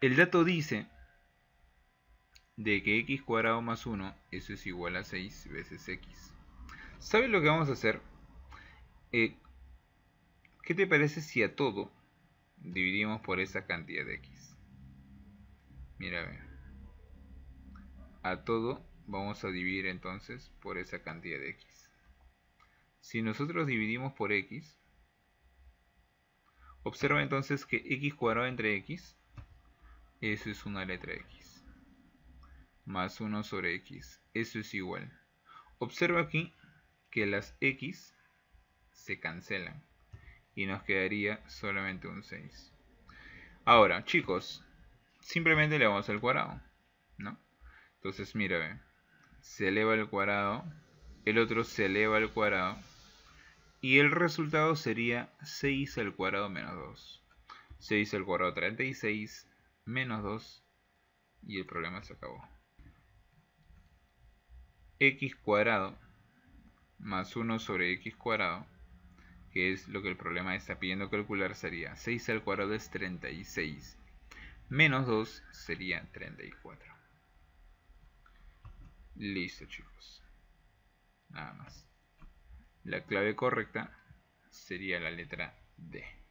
El dato dice de que x cuadrado más 1, eso es igual a 6 veces x. ¿Sabes lo que vamos a hacer? Eh, ¿Qué te parece si a todo dividimos por esa cantidad de x? Mira, a A todo vamos a dividir entonces por esa cantidad de x. Si nosotros dividimos por x, observa entonces que x cuadrado entre x eso es una letra X. Más 1 sobre X. Eso es igual. Observa aquí que las X se cancelan. Y nos quedaría solamente un 6. Ahora, chicos. Simplemente le vamos al cuadrado. ¿No? Entonces, mira, Se eleva al cuadrado. El otro se eleva al cuadrado. Y el resultado sería 6 al cuadrado menos 2. 6 al cuadrado 36 menos 2 y el problema se acabó. x cuadrado más 1 sobre x cuadrado, que es lo que el problema está pidiendo calcular, sería 6 al cuadrado es 36, menos 2 sería 34. Listo chicos, nada más. La clave correcta sería la letra D.